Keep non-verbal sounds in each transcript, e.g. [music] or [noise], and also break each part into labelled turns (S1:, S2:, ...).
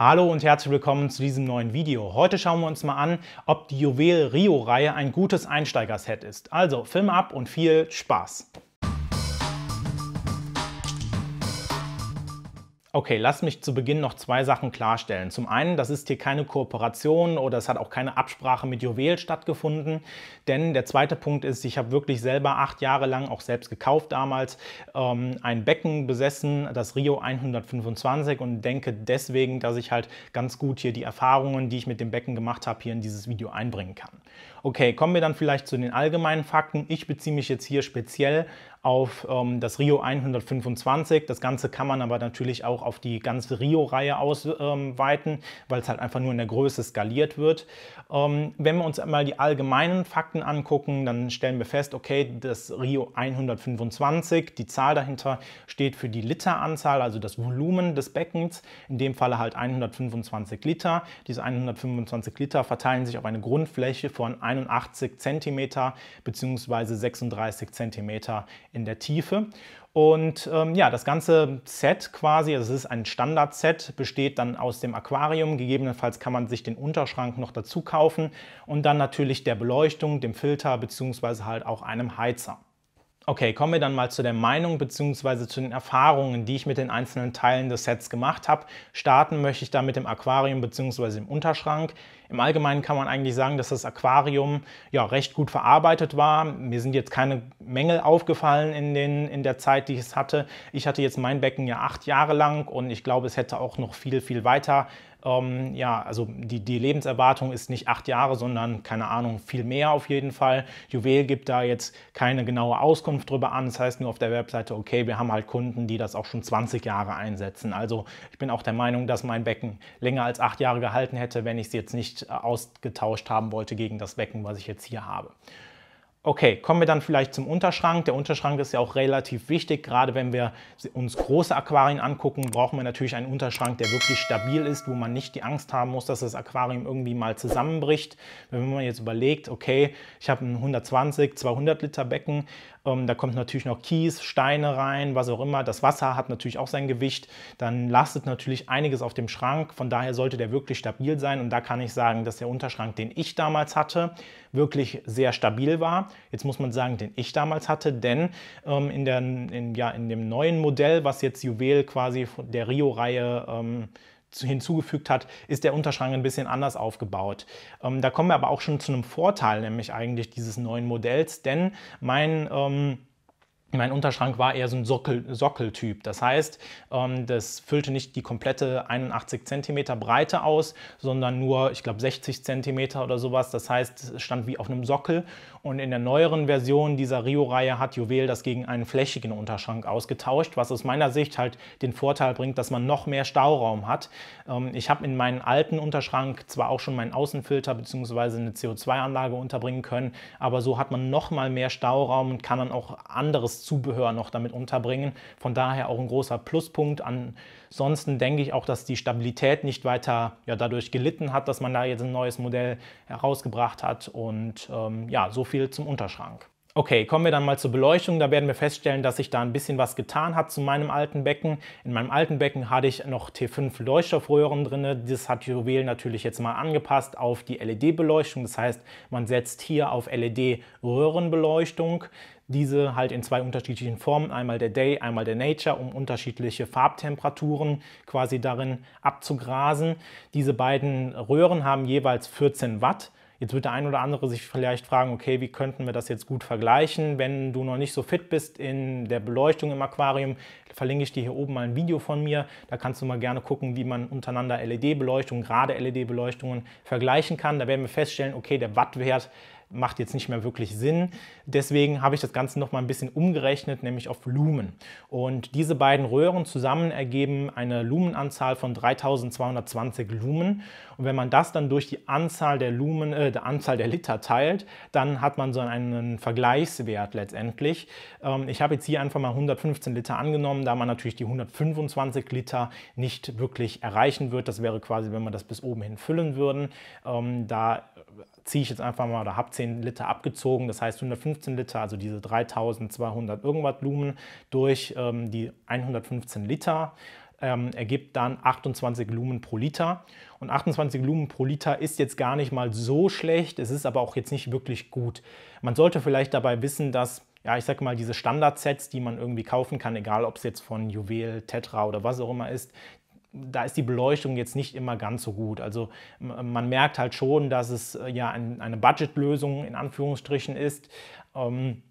S1: Hallo und herzlich willkommen zu diesem neuen Video. Heute schauen wir uns mal an, ob die Juwel Rio-Reihe ein gutes Einsteigerset ist. Also Film ab und viel Spaß! Okay, lass mich zu Beginn noch zwei Sachen klarstellen. Zum einen, das ist hier keine Kooperation oder es hat auch keine Absprache mit Juwel stattgefunden, denn der zweite Punkt ist, ich habe wirklich selber acht Jahre lang, auch selbst gekauft damals, ähm, ein Becken besessen, das Rio 125 und denke deswegen, dass ich halt ganz gut hier die Erfahrungen, die ich mit dem Becken gemacht habe, hier in dieses Video einbringen kann. Okay, kommen wir dann vielleicht zu den allgemeinen Fakten. Ich beziehe mich jetzt hier speziell auf ähm, das Rio 125. Das Ganze kann man aber natürlich auch auf die ganze Rio-Reihe ausweiten, ähm, weil es halt einfach nur in der Größe skaliert wird. Ähm, wenn wir uns einmal die allgemeinen Fakten angucken, dann stellen wir fest, okay, das Rio 125, die Zahl dahinter steht für die Literanzahl, also das Volumen des Beckens, in dem Falle halt 125 Liter. Diese 125 Liter verteilen sich auf eine Grundfläche von 81 cm bzw. 36 cm in der Tiefe. Und ähm, ja, das ganze Set quasi, also es ist ein Standard-Set, besteht dann aus dem Aquarium. Gegebenenfalls kann man sich den Unterschrank noch dazu kaufen und dann natürlich der Beleuchtung, dem Filter bzw. halt auch einem Heizer. Okay, kommen wir dann mal zu der Meinung bzw. zu den Erfahrungen, die ich mit den einzelnen Teilen des Sets gemacht habe. Starten möchte ich da mit dem Aquarium bzw. dem Unterschrank. Im Allgemeinen kann man eigentlich sagen, dass das Aquarium ja recht gut verarbeitet war. Mir sind jetzt keine Mängel aufgefallen in, den, in der Zeit, die ich es hatte. Ich hatte jetzt mein Becken ja acht Jahre lang und ich glaube, es hätte auch noch viel, viel weiter ähm, ja, also die, die Lebenserwartung ist nicht acht Jahre, sondern keine Ahnung, viel mehr auf jeden Fall. Juwel gibt da jetzt keine genaue Auskunft drüber an. Das heißt nur auf der Webseite, okay, wir haben halt Kunden, die das auch schon 20 Jahre einsetzen. Also ich bin auch der Meinung, dass mein Becken länger als acht Jahre gehalten hätte, wenn ich es jetzt nicht äh, ausgetauscht haben wollte gegen das Becken, was ich jetzt hier habe. Okay, kommen wir dann vielleicht zum Unterschrank. Der Unterschrank ist ja auch relativ wichtig. Gerade wenn wir uns große Aquarien angucken, brauchen wir natürlich einen Unterschrank, der wirklich stabil ist, wo man nicht die Angst haben muss, dass das Aquarium irgendwie mal zusammenbricht. Wenn man jetzt überlegt, okay, ich habe ein 120, 200 Liter Becken, ähm, da kommt natürlich noch Kies, Steine rein, was auch immer. Das Wasser hat natürlich auch sein Gewicht. Dann lastet natürlich einiges auf dem Schrank. Von daher sollte der wirklich stabil sein. Und da kann ich sagen, dass der Unterschrank, den ich damals hatte, wirklich sehr stabil war. Jetzt muss man sagen, den ich damals hatte, denn ähm, in, der, in, ja, in dem neuen Modell, was jetzt Juwel quasi der Rio-Reihe ähm, hinzugefügt hat, ist der Unterschrank ein bisschen anders aufgebaut. Ähm, da kommen wir aber auch schon zu einem Vorteil, nämlich eigentlich dieses neuen Modells, denn mein ähm, mein Unterschrank war eher so ein Sockel, Sockeltyp. Das heißt, ähm, das füllte nicht die komplette 81 cm Breite aus, sondern nur, ich glaube, 60 cm oder sowas. Das heißt, es stand wie auf einem Sockel und in der neueren Version dieser Rio-Reihe hat Juwel das gegen einen flächigen Unterschrank ausgetauscht, was aus meiner Sicht halt den Vorteil bringt, dass man noch mehr Stauraum hat. Ähm, ich habe in meinem alten Unterschrank zwar auch schon meinen Außenfilter bzw. eine CO2-Anlage unterbringen können, aber so hat man noch mal mehr Stauraum und kann dann auch anderes Zubehör noch damit unterbringen. Von daher auch ein großer Pluspunkt. Ansonsten denke ich auch, dass die Stabilität nicht weiter ja, dadurch gelitten hat, dass man da jetzt ein neues Modell herausgebracht hat. Und ähm, ja, so viel Beispiel zum Unterschrank. Okay, kommen wir dann mal zur Beleuchtung. Da werden wir feststellen, dass sich da ein bisschen was getan hat zu meinem alten Becken. In meinem alten Becken hatte ich noch T5 Leuchtstoffröhren drin. Das hat Juwel natürlich jetzt mal angepasst auf die LED-Beleuchtung. Das heißt, man setzt hier auf LED-Röhrenbeleuchtung. Diese halt in zwei unterschiedlichen Formen, einmal der Day, einmal der Nature, um unterschiedliche Farbtemperaturen quasi darin abzugrasen. Diese beiden Röhren haben jeweils 14 Watt. Jetzt wird der ein oder andere sich vielleicht fragen, okay, wie könnten wir das jetzt gut vergleichen? Wenn du noch nicht so fit bist in der Beleuchtung im Aquarium, verlinke ich dir hier oben mal ein Video von mir. Da kannst du mal gerne gucken, wie man untereinander LED-Beleuchtung, gerade LED-Beleuchtungen vergleichen kann. Da werden wir feststellen, okay, der Wattwert macht jetzt nicht mehr wirklich Sinn. Deswegen habe ich das Ganze noch mal ein bisschen umgerechnet, nämlich auf Lumen. Und diese beiden Röhren zusammen ergeben eine Lumenanzahl von 3220 Lumen. Und wenn man das dann durch die Anzahl der Lumen, äh, der Anzahl der Liter teilt, dann hat man so einen Vergleichswert letztendlich. Ähm, ich habe jetzt hier einfach mal 115 Liter angenommen, da man natürlich die 125 Liter nicht wirklich erreichen wird. Das wäre quasi, wenn man das bis oben hin füllen würden. Ähm, da ziehe ich jetzt einfach mal oder habe 10 Liter abgezogen, das heißt 115 Liter, also diese 3200 irgendwas Lumen durch ähm, die 115 Liter ähm, ergibt dann 28 Lumen pro Liter. Und 28 Lumen pro Liter ist jetzt gar nicht mal so schlecht, es ist aber auch jetzt nicht wirklich gut. Man sollte vielleicht dabei wissen, dass ja, ich sag mal, diese Standardsets, die man irgendwie kaufen kann, egal ob es jetzt von Juwel, Tetra oder was auch immer ist, da ist die Beleuchtung jetzt nicht immer ganz so gut. Also man merkt halt schon, dass es äh, ja ein, eine Budgetlösung in Anführungsstrichen ist. Ähm,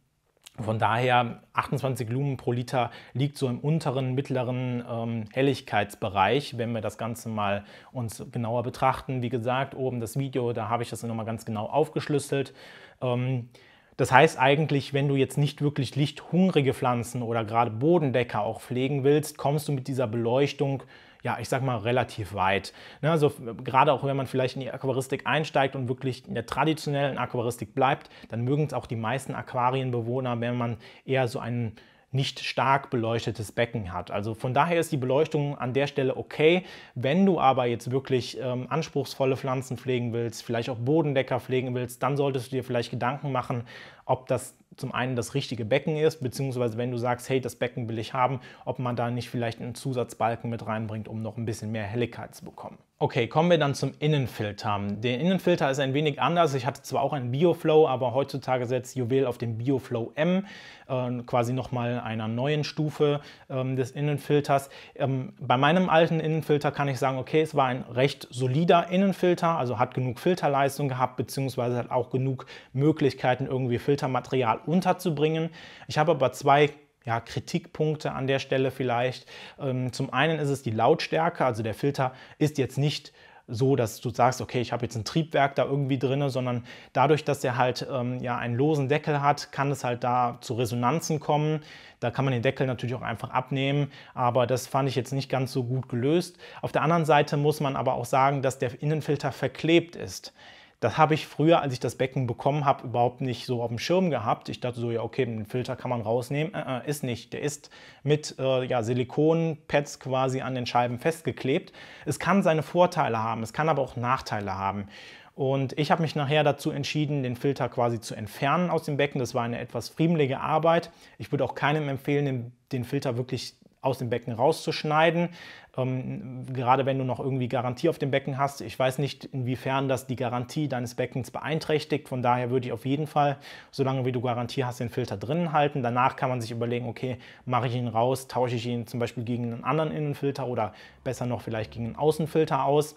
S1: von daher 28 Lumen pro Liter liegt so im unteren, mittleren ähm, Helligkeitsbereich, wenn wir das Ganze mal uns genauer betrachten. Wie gesagt, oben das Video, da habe ich das nochmal ganz genau aufgeschlüsselt. Ähm, das heißt eigentlich, wenn du jetzt nicht wirklich lichthungrige Pflanzen oder gerade Bodendecker auch pflegen willst, kommst du mit dieser Beleuchtung ja, ich sag mal, relativ weit. Ne, also gerade auch wenn man vielleicht in die Aquaristik einsteigt und wirklich in der traditionellen Aquaristik bleibt, dann mögen es auch die meisten Aquarienbewohner, wenn man eher so einen nicht stark beleuchtetes Becken hat. Also von daher ist die Beleuchtung an der Stelle okay. Wenn du aber jetzt wirklich ähm, anspruchsvolle Pflanzen pflegen willst, vielleicht auch Bodendecker pflegen willst, dann solltest du dir vielleicht Gedanken machen, ob das zum einen das richtige Becken ist, beziehungsweise wenn du sagst, hey, das Becken will ich haben, ob man da nicht vielleicht einen Zusatzbalken mit reinbringt, um noch ein bisschen mehr Helligkeit zu bekommen. Okay, kommen wir dann zum Innenfilter. Der Innenfilter ist ein wenig anders. Ich hatte zwar auch einen Bioflow, aber heutzutage setzt Juwel auf den Bioflow M, äh, quasi nochmal einer neuen Stufe ähm, des Innenfilters. Ähm, bei meinem alten Innenfilter kann ich sagen, okay, es war ein recht solider Innenfilter, also hat genug Filterleistung gehabt, beziehungsweise hat auch genug Möglichkeiten, irgendwie Filter Filtermaterial unterzubringen. Ich habe aber zwei ja, Kritikpunkte an der Stelle vielleicht. Ähm, zum einen ist es die Lautstärke, also der Filter ist jetzt nicht so, dass du sagst, okay, ich habe jetzt ein Triebwerk da irgendwie drin, sondern dadurch, dass er halt ähm, ja einen losen Deckel hat, kann es halt da zu Resonanzen kommen. Da kann man den Deckel natürlich auch einfach abnehmen, aber das fand ich jetzt nicht ganz so gut gelöst. Auf der anderen Seite muss man aber auch sagen, dass der Innenfilter verklebt ist. Das habe ich früher, als ich das Becken bekommen habe, überhaupt nicht so auf dem Schirm gehabt. Ich dachte so, ja, okay, den Filter kann man rausnehmen. Äh, äh, ist nicht. Der ist mit äh, ja, Silikonpads quasi an den Scheiben festgeklebt. Es kann seine Vorteile haben, es kann aber auch Nachteile haben. Und ich habe mich nachher dazu entschieden, den Filter quasi zu entfernen aus dem Becken. Das war eine etwas friemelige Arbeit. Ich würde auch keinem empfehlen, den, den Filter wirklich aus dem Becken rauszuschneiden. Ähm, gerade wenn du noch irgendwie Garantie auf dem Becken hast. Ich weiß nicht, inwiefern das die Garantie deines Beckens beeinträchtigt. Von daher würde ich auf jeden Fall, solange wie du Garantie hast, den Filter drinnen halten. Danach kann man sich überlegen, okay, mache ich ihn raus, tausche ich ihn zum Beispiel gegen einen anderen Innenfilter oder besser noch vielleicht gegen einen Außenfilter aus.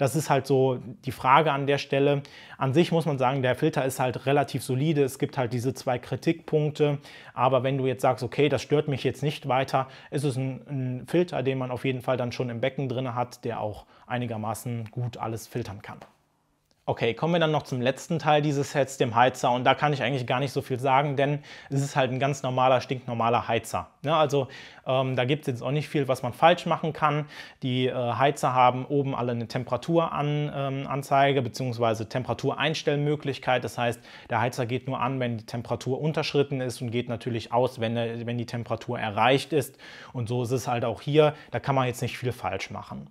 S1: Das ist halt so die Frage an der Stelle. An sich muss man sagen, der Filter ist halt relativ solide. Es gibt halt diese zwei Kritikpunkte. Aber wenn du jetzt sagst, okay, das stört mich jetzt nicht weiter, ist es ein, ein Filter, den man auf jeden Fall dann schon im Becken drin hat, der auch einigermaßen gut alles filtern kann. Okay, kommen wir dann noch zum letzten Teil dieses Sets, dem Heizer. Und da kann ich eigentlich gar nicht so viel sagen, denn es ist halt ein ganz normaler, stinknormaler Heizer. Ja, also ähm, da gibt es jetzt auch nicht viel, was man falsch machen kann. Die äh, Heizer haben oben alle eine Temperaturanzeige ähm, bzw. Temperatureinstellmöglichkeit. Das heißt, der Heizer geht nur an, wenn die Temperatur unterschritten ist und geht natürlich aus, wenn, der, wenn die Temperatur erreicht ist. Und so ist es halt auch hier. Da kann man jetzt nicht viel falsch machen.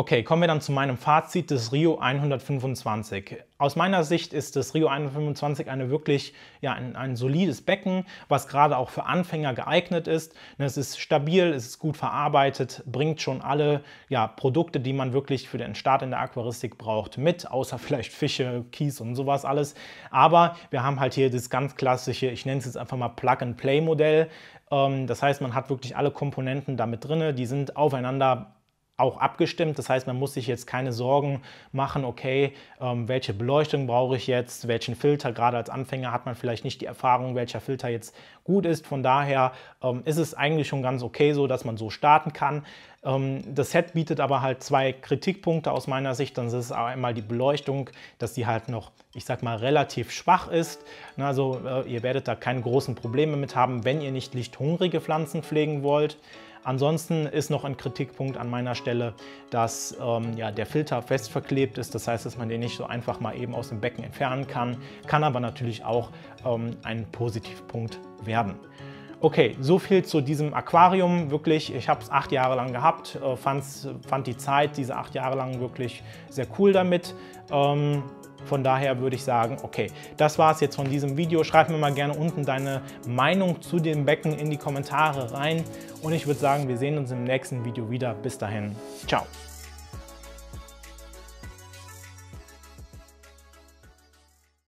S1: Okay, kommen wir dann zu meinem Fazit des Rio 125. Aus meiner Sicht ist das Rio 125 eine wirklich ja, ein, ein solides Becken, was gerade auch für Anfänger geeignet ist. Ne, es ist stabil, es ist gut verarbeitet, bringt schon alle ja, Produkte, die man wirklich für den Start in der Aquaristik braucht, mit, außer [laughs] vielleicht Fische, Kies und sowas alles. Aber wir haben halt hier das ganz klassische, ich nenne es jetzt einfach mal Plug-and-Play-Modell. Ähm, das heißt, man hat wirklich alle Komponenten damit drin, die sind aufeinander auch abgestimmt. Das heißt, man muss sich jetzt keine Sorgen machen, okay, ähm, welche Beleuchtung brauche ich jetzt, welchen Filter. Gerade als Anfänger hat man vielleicht nicht die Erfahrung, welcher Filter jetzt gut ist. Von daher ähm, ist es eigentlich schon ganz okay so, dass man so starten kann. Ähm, das Set bietet aber halt zwei Kritikpunkte aus meiner Sicht. Das ist einmal die Beleuchtung, dass die halt noch, ich sag mal, relativ schwach ist. also äh, ihr werdet da keine großen Probleme mit haben, wenn ihr nicht lichthungrige Pflanzen pflegen wollt. Ansonsten ist noch ein Kritikpunkt an meiner Stelle, dass ähm, ja, der Filter fest verklebt ist. Das heißt, dass man den nicht so einfach mal eben aus dem Becken entfernen kann. Kann aber natürlich auch ähm, ein Positivpunkt werden. Okay, so viel zu diesem Aquarium. Wirklich, ich habe es acht Jahre lang gehabt, äh, fand die Zeit, diese acht Jahre lang wirklich sehr cool damit. Ähm, von daher würde ich sagen, okay, das war es jetzt von diesem Video. Schreib mir mal gerne unten deine Meinung zu dem Becken in die Kommentare rein. Und ich würde sagen, wir sehen uns im nächsten Video wieder. Bis dahin, ciao.